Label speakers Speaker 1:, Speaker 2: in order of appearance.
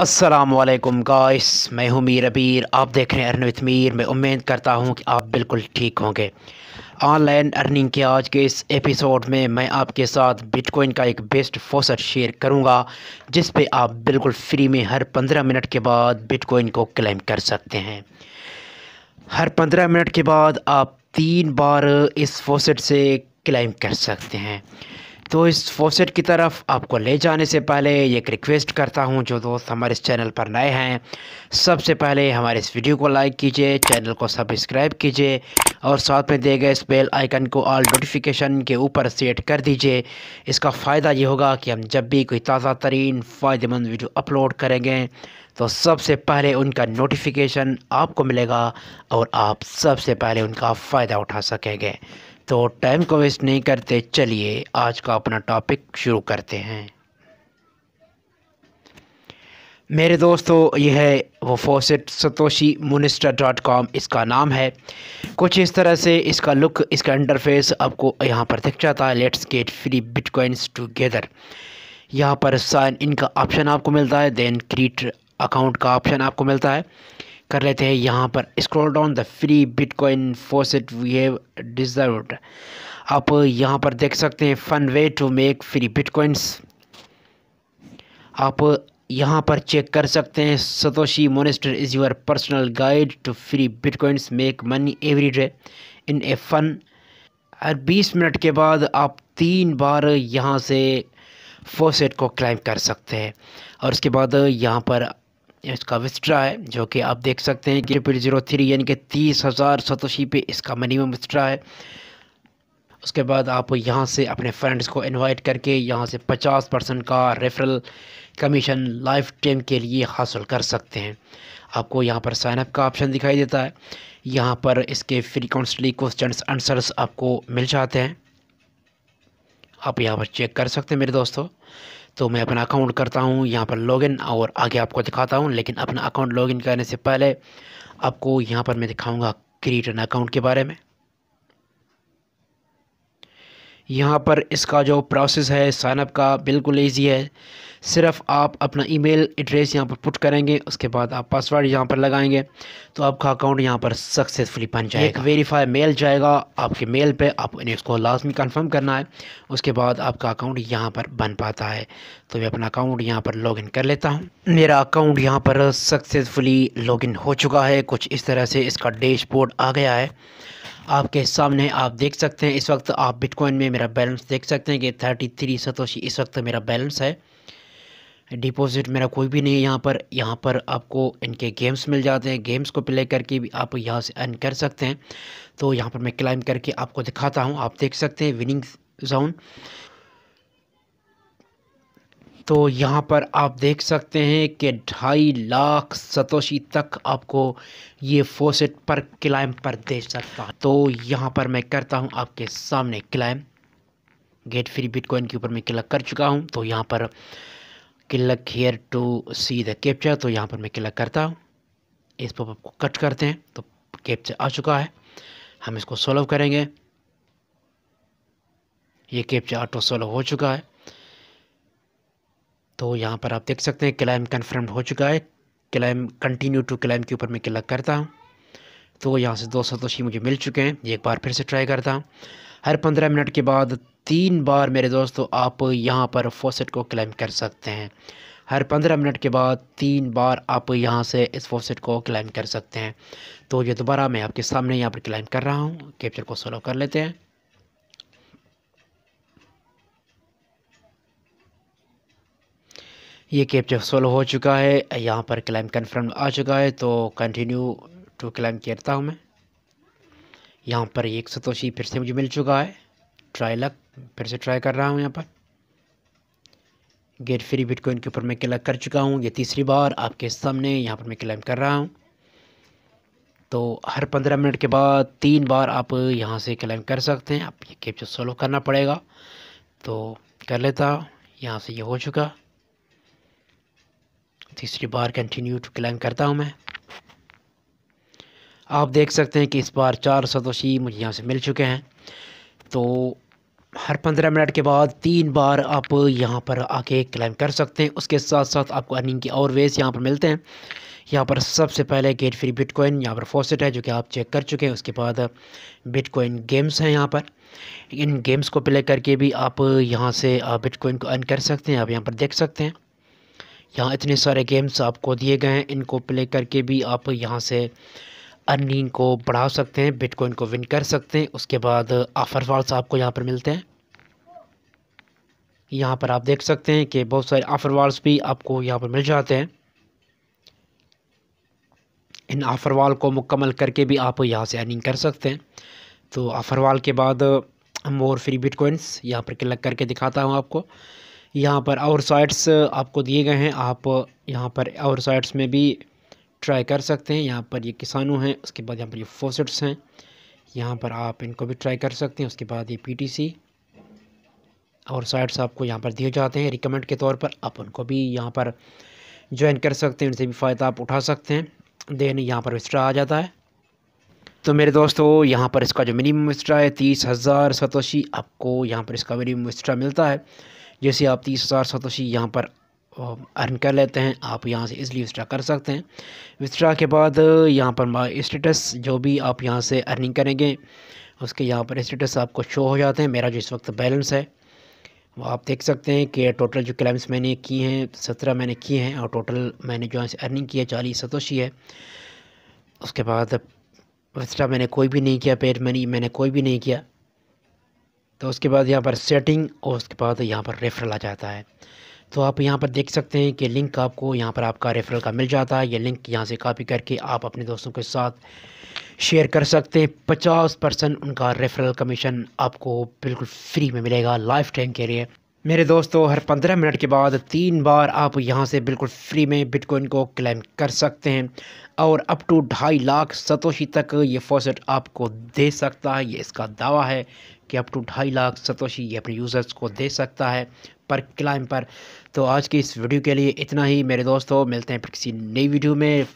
Speaker 1: असलकम गाइस मैं हूं मीर अबीर आप देख रहे हैं अर्न मीर मैं उम्मीद करता हूँ कि आप बिल्कुल ठीक होंगे ऑनलाइन अर्निंग के आज के इस एपिसोड में मैं आपके साथ बिटकॉइन का एक बेस्ट फोसर शेयर करूँगा जिस पे आप बिल्कुल फ्री में हर पंद्रह मिनट के बाद बिटकॉइन को क्लेम कर सकते हैं हर पंद्रह मिनट के बाद आप तीन बार इस फोसट से क्लेम कर सकते हैं तो इस फोसेट की तरफ आपको ले जाने से पहले एक रिक्वेस्ट करता हूं जो दोस्त हमारे इस चैनल पर नए हैं सबसे पहले हमारे इस वीडियो को लाइक कीजिए चैनल को सब्सक्राइब कीजिए और साथ में दिए गए इस बेल आइकन को ऑल नोटिफिकेशन के ऊपर सेट कर दीजिए इसका फ़ायदा ये होगा कि हम जब भी कोई ताज़ा तरीन फ़ायदेमंद वीडियो अपलोड करेंगे तो सबसे पहले उनका नोटिफिकेशन आपको मिलेगा और आप सबसे पहले उनका फ़ायदा उठा सकेंगे तो टाइम को वेस्ट नहीं करते चलिए आज का अपना टॉपिक शुरू करते हैं मेरे दोस्तों यह है वो faucet Satoshi Monster dot com इसका नाम है कुछ इस तरह से इसका लुक इसका इंटरफेस आपको यहाँ पर दिख जाता है let's get free bitcoins together यहाँ पर साइन इन का ऑप्शन आपको मिलता है देन क्रिएट अकाउंट का ऑप्शन आपको मिलता है कर लेते हैं यहाँ पर scroll down the free bitcoin faucet we have deserve आप यहाँ पर देख सकते हैं fun way to make free bitcoins आप यहाँ पर चेक कर सकते हैं Satoshi Monster is your personal guide to free bitcoins make money every day in a fun हर बीस मिनट के बाद आप तीन बार यहाँ से फोसेट को क्लाइम कर सकते हैं और उसके बाद यहाँ पर इसका विस्ट्रा है जो कि आप देख सकते हैं कि ट्रिपल ज़ीरो थ्री यानी कि तीस हज़ार सतोशी पे इसका मिनिमम विस्ट्रा है उसके बाद आप यहाँ से अपने फ्रेंड्स को इनवाइट करके यहाँ से पचास परसेंट का रेफरल कमीशन लाइफ टाइम के लिए हासिल कर सकते हैं आपको यहाँ पर साइनअप का ऑप्शन दिखाई देता है यहाँ पर इसके फ्री फ्रीकॉन्सली क्वेश्चन आंसर्स आपको मिल जाते हैं आप यहाँ पर चेक कर सकते हैं मेरे दोस्तों तो मैं अपना अकाउंट करता हूँ यहाँ पर लॉगिन और आगे आपको दिखाता हूँ लेकिन अपना अकाउंट लॉगिन करने से पहले आपको यहाँ पर मैं दिखाऊँगा क्रिएट एन अकाउंट के बारे में यहाँ पर इसका जो प्रोसेस है साइनअप का बिल्कुल ईजी है सिर्फ आप अपना ईमेल एड्रेस यहाँ पर पुट करेंगे उसके बाद आप पासवर्ड यहाँ पर लगाएंगे तो आपका अकाउंट यहाँ पर सक्सेसफुली बन जाएगा एक वेरीफाई मेल जाएगा आपके मेल पे उन्हें इसको लाजमी कंफर्म करना है उसके बाद आपका अकाउंट यहाँ पर बन पाता है तो मैं अपना अकाउंट यहाँ पर लॉगिन कर लेता हूँ मेरा अकाउंट यहाँ पर सक्सेसफुली लॉगिन हो चुका है कुछ इस तरह से इसका डैशबोर्ड आ गया है आपके सामने आप देख सकते हैं इस वक्त आप बिटकॉइन में मेरा बैलेंस देख सकते हैं कि थर्टी थ्री सतोशी इस वक्त मेरा बैलेंस है डिपॉजिट मेरा कोई भी नहीं है यहाँ पर यहाँ पर आपको इनके गेम्स मिल जाते हैं गेम्स को प्ले करके भी आप यहाँ से अर्न कर सकते हैं तो यहाँ पर मैं क्लाइम करके आपको दिखाता हूँ आप देख सकते हैं विनिंग जोन तो यहाँ पर आप देख सकते हैं कि ढाई लाख सतोशी तक आपको ये फोसेट पर क्लाइम पर दे सकता है तो यहाँ पर मैं करता हूँ आपके सामने क्लाइम गेट फ्री बिटकॉइन के ऊपर मैं क्लिक कर चुका हूँ तो यहाँ पर click here to see the capture तो यहाँ पर मैं क्लिक करता हूँ इस पर आपको कट करते हैं तो कैप्चर आ चुका है हम इसको सोल्व करेंगे ये कैप्चर ऑटो सोल्व हो चुका है तो यहाँ पर आप देख सकते हैं क्लाइम कन्फर्म हो चुका है क्लाइम कंटिन्यू टू क्लाइम के ऊपर मैं क्लिक करता हूँ तो यहाँ से दो सतोशी मुझे मिल चुके हैं एक बार फिर से ट्राई करता हूँ हर पंद्रह मिनट के बाद तीन बार मेरे दोस्तों आप यहाँ पर फोसेट को क्लाइम कर सकते हैं हर पंद्रह मिनट के बाद तीन बार आप यहाँ से इस फोसेट को क्लाइम कर सकते हैं तो ये दोबारा मैं आपके सामने यहाँ पर क्लाइम कर रहा हूँ कैप्चर को सोलो कर लेते हैं ये कैप्चर सोलो हो चुका है यहाँ पर क्लाइम कन्फर्म आ चुका है तो कंटिन्यू टू क्लाइम करता हूँ मैं यहाँ पर एक सतोशी फिर से मुझे मिल चुका है ट्राई लक फिर से ट्राई कर रहा हूँ यहाँ पर गेट फ्री बिटकॉइन के ऊपर मैं क्लक कर चुका हूँ ये तीसरी बार आपके सामने यहाँ पर मैं क्लाइम कर रहा हूँ तो हर पंद्रह मिनट के बाद तीन बार आप यहाँ से क्लाइम कर सकते हैं आप ये कैप्चर सोलो करना पड़ेगा तो कर लेता यहाँ से ये हो चुका तीसरी बार कंटिन्यू टू क्लाइम करता हूँ मैं आप देख सकते हैं कि इस बार चार सदोशी मुझे यहाँ से मिल चुके हैं तो हर पंद्रह मिनट के बाद तीन बार आप यहाँ पर आके क्लाइम कर सकते हैं उसके साथ साथ आपको अर्निंग के और वेज यहाँ पर मिलते हैं यहाँ पर सबसे पहले गेट फ्री बिटकॉइन यहाँ पर फोसेट है जो कि आप चेक कर चुके हैं उसके बाद बिटकॉइन गेम्स हैं यहाँ पर इन गेम्स को प्ले करके भी आप यहाँ से बिटकॉइन uh, को अर्न कर सकते हैं आप यहाँ पर देख सकते हैं यहाँ इतने सारे गेम्स आपको दिए गए हैं इनको प्ले करके भी आप यहाँ से अर्निंग को बढ़ा सकते हैं बिटकॉइन को विन कर सकते हैं उसके बाद ऑफर वॉल्स आपको यहाँ पर मिलते हैं यहाँ पर आप देख सकते हैं कि बहुत सारे ऑफ़र वॉल्स भी आपको यहाँ पर मिल जाते हैं इन ऑफर वॉल को मुकम्मल करके भी आप यहाँ से अर्निंग कर सकते हैं तो ऑफर वॉल के बाद मोर फ्री बिटकॉइंस यहाँ पर क्लिक करके दिखाता हूँ आपको यहाँ पर और साइट्स आपको दिए गए हैं आप यहाँ पर और साइट्स में भी ट्राई कर सकते हैं यहाँ पर ये किसानों हैं उसके बाद यहाँ पर ये फोसेट्स हैं यहाँ पर आप इनको भी ट्राई कर सकते हैं उसके बाद ये पीटीसी और साइट्स आपको यहाँ पर दिए जाते हैं रिकमेंड के तौर पर आप उनको भी यहाँ पर ज्वाइन कर सकते हैं उनसे भी फ़ायदा आप उठा सकते हैं देन यहाँ पर विस्ट्रा आ जाता है तो मेरे दोस्तों यहाँ पर इसका जो मिनिमम विस्ट्रा है तीस हज़ार सतोशी आपको यहाँ पर इसका मिनिमम विस्ट्रा मिलता है जैसे आप तीस हज़ार सतोशी यहाँ पर अर्न कर लेते हैं आप यहाँ से इसलिए विस्ट्रा कर सकते हैं विस्ट्रा के बाद यहाँ पर स्टेटस जो भी आप यहाँ से अर्निंग करेंगे उसके यहाँ पर स्टेटस आपको शो हो जाते हैं मेरा जो इस वक्त बैलेंस है वो आप देख सकते हैं कि टोटल जो क्लेम्स मैंने किए हैं सत्रह मैंने किए हैं और टोटल मैंने जो है अर्निंग की है चालीस सतोशी है उसके बाद विस्ट्रा मैंने कोई भी नहीं किया पेड मनी मैंने कोई भी नहीं किया तो उसके बाद यहाँ पर सेटिंग और उसके बाद यहाँ पर रेफरल आ जाता है तो आप यहाँ पर देख सकते हैं कि लिंक आपको यहाँ पर आपका रेफरल का मिल जाता है ये लिंक यहाँ से कॉपी करके आप अपने दोस्तों के साथ शेयर कर सकते हैं पचास परसेंट उनका रेफरल कमीशन आपको बिल्कुल फ्री में मिलेगा लाइफ टाइम के लिए मेरे दोस्तों हर पंद्रह मिनट के बाद तीन बार आप यहाँ से बिल्कुल फ्री में बिटकॉइन को क्लेम कर सकते हैं और अप टू ढाई लाख सतोशी तक ये फॉसेट आपको दे सकता है ये इसका दावा है कि अप टू ढाई लाख सतोशी ये अपने यूज़र्स को दे सकता है पर क्लाइम पर तो आज की इस वीडियो के लिए इतना ही मेरे दोस्तों मिलते हैं किसी नई वीडियो में